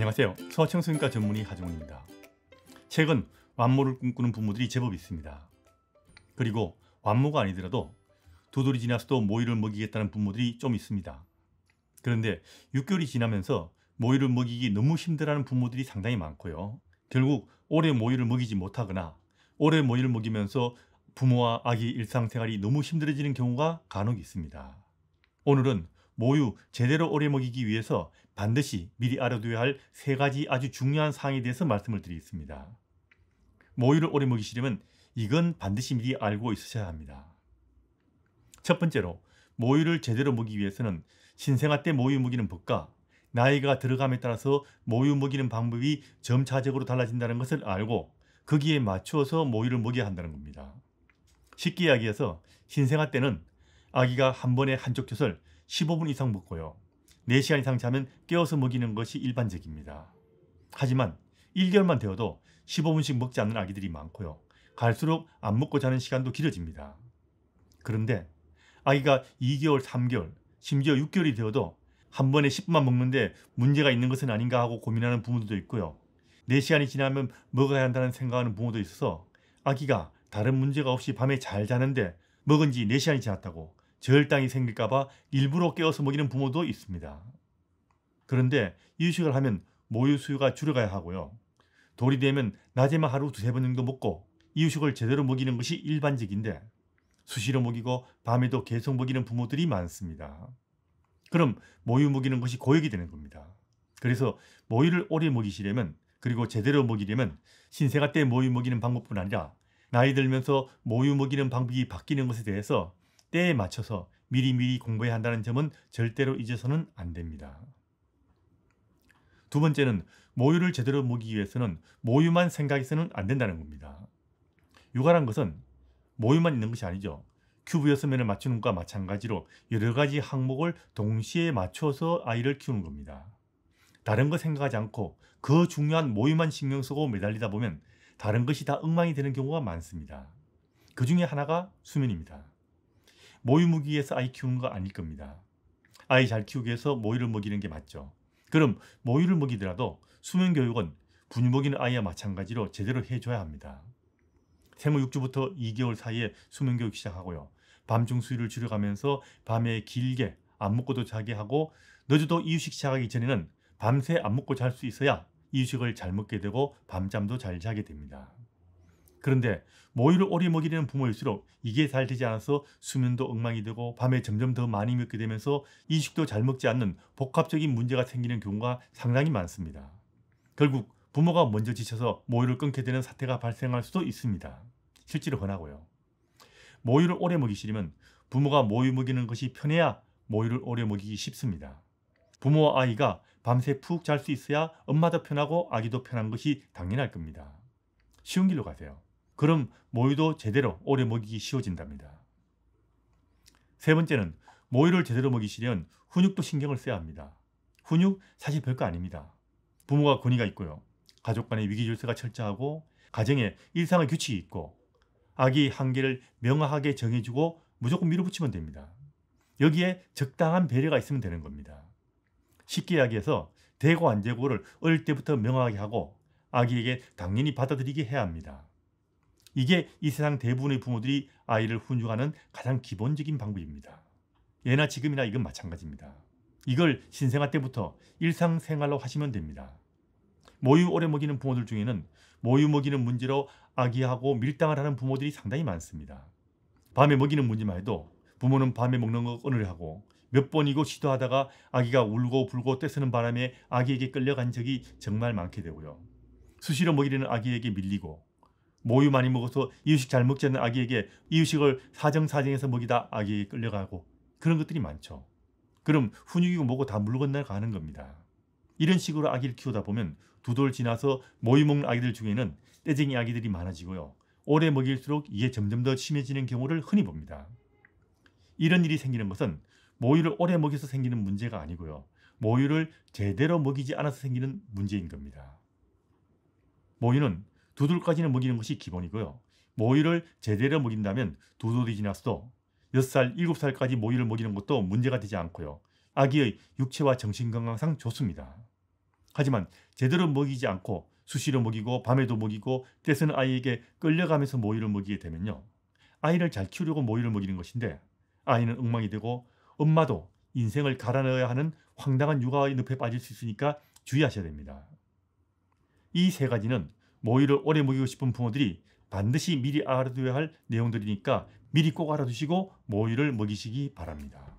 안녕하세요. 소아청소년과 전문의 하정훈입니다. 최근 완모를 꿈꾸는 부모들이 제법 있습니다. 그리고 완모가 아니더라도 두돌이 지나서도 모이를 먹이겠다는 부모들이 좀 있습니다. 그런데 6개월이 지나면서 모이를 먹이기 너무 힘들어하는 부모들이 상당히 많고요. 결국 오래 모이를 먹이지 못하거나 오래 모이를 먹이면서 부모와 아기 일상생활이 너무 힘들어지는 경우가 간혹 있습니다. 오늘은 모유 제대로 오래 먹이기 위해서 반드시 미리 알아둬야 할 세 가지 아주 중요한 사항에 대해서 말씀을 드리겠습니다. 모유를 오래 먹이시려면 이건 반드시 미리 알고 있으셔야 합니다. 첫 번째로 모유를 제대로 먹이기 위해서는 신생아 때 모유 먹이는 법과 나이가 들어감에 따라서 모유 먹이는 방법이 점차적으로 달라진다는 것을 알고 거기에 맞추어서 모유를 먹여야 한다는 겁니다. 쉽게 이야기해서 신생아 때는 아기가 한 번에 한쪽 젖을 15분 이상 먹고요. 4시간 이상 자면 깨어서 먹이는 것이 일반적입니다. 하지만 1개월만 되어도 15분씩 먹지 않는 아기들이 많고요. 갈수록 안 먹고 자는 시간도 길어집니다. 그런데 아기가 2개월, 3개월, 심지어 6개월이 되어도 한 번에 10분만 먹는데 문제가 있는 것은 아닌가 하고 고민하는 부모들도 있고요. 4시간이 지나면 먹어야 한다는 생각하는 부모도 있어서 아기가 다른 문제가 없이 밤에 잘 자는데 먹은 지 4시간이 지났다고 저혈당이 생길까봐 일부러 깨워서 먹이는 부모도 있습니다. 그런데 이유식을 하면 모유 수유가 줄어가야 하고요. 돌이 되면 낮에만 하루 두세 번 정도 먹고 이유식을 제대로 먹이는 것이 일반적인데 수시로 먹이고 밤에도 계속 먹이는 부모들이 많습니다. 그럼 모유 먹이는 것이 고역이 되는 겁니다. 그래서 모유를 오래 먹이시려면 그리고 제대로 먹이려면 신생아 때 모유 먹이는 방법뿐 아니라 나이 들면서 모유 먹이는 방법이 바뀌는 것에 대해서 때에 맞춰서 미리미리 공부해야 한다는 점은 절대로 잊어서는 안 됩니다. 두 번째는 모유를 제대로 먹이기 위해서는 모유만 생각해서는 안 된다는 겁니다. 육아란 것은 모유만 있는 것이 아니죠. 큐브 여섯 면을 맞추는 것과 마찬가지로 여러 가지 항목을 동시에 맞춰서 아이를 키우는 겁니다. 다른 거 생각하지 않고 그 중요한 모유만 신경 쓰고 매달리다 보면 다른 것이 다 엉망이 되는 경우가 많습니다. 그 중에 하나가 수면입니다. 모유 무기에서 아이 키우는 거 아닐 겁니다. 아이 잘 키우기 위해서 모유를 먹이는 게 맞죠. 그럼 모유를 먹이더라도 수면 교육은 분유 먹이는 아이와 마찬가지로 제대로 해줘야 합니다. 생후 6주부터 2개월 사이에 수면 교육 시작하고요. 밤중 수유를 줄여가면서 밤에 길게 안 먹고도 자게 하고 늦어도 이유식 시작하기 전에는 밤새 안 먹고 잘 수 있어야 이유식을 잘 먹게 되고 밤잠도 잘 자게 됩니다. 그런데 모유를 오래 먹이려는 부모일수록 이게 잘 되지 않아서 수면도 엉망이 되고 밤에 점점 더 많이 먹게 되면서 인식도 잘 먹지 않는 복합적인 문제가 생기는 경우가 상당히 많습니다. 결국 부모가 먼저 지쳐서 모유를 끊게 되는 사태가 발생할 수도 있습니다. 실제로 흔하고요. 모유를 오래 먹이 시려면 부모가 모유 먹이는 것이 편해야 모유를 오래 먹이기 쉽습니다. 부모와 아이가 밤새 푹 잘 수 있어야 엄마도 편하고 아기도 편한 것이 당연할 겁니다. 쉬운 길로 가세요. 그럼 모유도 제대로 오래 먹이기 쉬워진답니다. 세 번째는 모유를 제대로 먹이시려면 훈육도 신경을 써야 합니다. 훈육 사실 별거 아닙니다. 부모가 권위가 있고요. 가족 간의 위기질서가 철저하고 가정에 일상의 규칙이 있고 아기 한계를 명확하게 정해주고 무조건 밀어붙이면 됩니다. 여기에 적당한 배려가 있으면 되는 겁니다. 쉽게 이야기해서 대고 안대고를 어릴 때부터 명확하게 하고 아기에게 당연히 받아들이게 해야 합니다. 이게 이 세상 대부분의 부모들이 아이를 훈육하는 가장 기본적인 방법입니다. 예나 지금이나 이건 마찬가지입니다. 이걸 신생아 때부터 일상생활로 하시면 됩니다. 모유 오래 먹이는 부모들 중에는 모유 먹이는 문제로 아기하고 밀당을 하는 부모들이 상당히 많습니다. 밤에 먹이는 문제만 해도 부모는 밤에 먹는 거 끊으려고 하몇 번이고 시도하다가 아기가 울고 불고 떼쓰는 바람에 아기에게 끌려간 적이 정말 많게 되고요. 수시로 먹이려는 아기에게 밀리고 모유 많이 먹어서 이유식 잘 먹지 않는 아기에게 이유식을 사정사정해서 먹이다 아기에 게 끌려가고 그런 것들이 많죠. 그럼 훈육이고 뭐고 다물 건너가는 겁니다. 이런 식으로 아기를 키우다 보면 두 돌 지나서 모유 먹는 아기들 중에는 떼쟁이 아기들이 많아지고요. 오래 먹일수록 이게 점점 더 심해지는 경우를 흔히 봅니다. 이런 일이 생기는 것은 모유를 오래 먹여서 생기는 문제가 아니고요. 모유를 제대로 먹이지 않아서 생기는 문제인 겁니다. 모유는 두 돌까지는 먹이는 것이 기본이고요. 모이를 제대로 먹인다면 두 돌이 지났어도 6살, 7살까지 모이를 먹이는 것도 문제가 되지 않고요. 아기의 육체와 정신건강상 좋습니다. 하지만 제대로 먹이지 않고 수시로 먹이고 밤에도 먹이고 때쓰는 아이에게 끌려가면서 모이를 먹이게 되면요. 아이를 잘 키우려고 모이를 먹이는 것인데 아이는 엉망이 되고 엄마도 인생을 갈아넣어야 하는 황당한 육아의 늪에 빠질 수 있으니까 주의하셔야 됩니다. 이 세 가지는 모의를 오래 먹이고 싶은 부모들이 반드시 미리 알아둬야 할 내용들이니까 미리 꼭 알아두시고 모의를 먹이시기 바랍니다.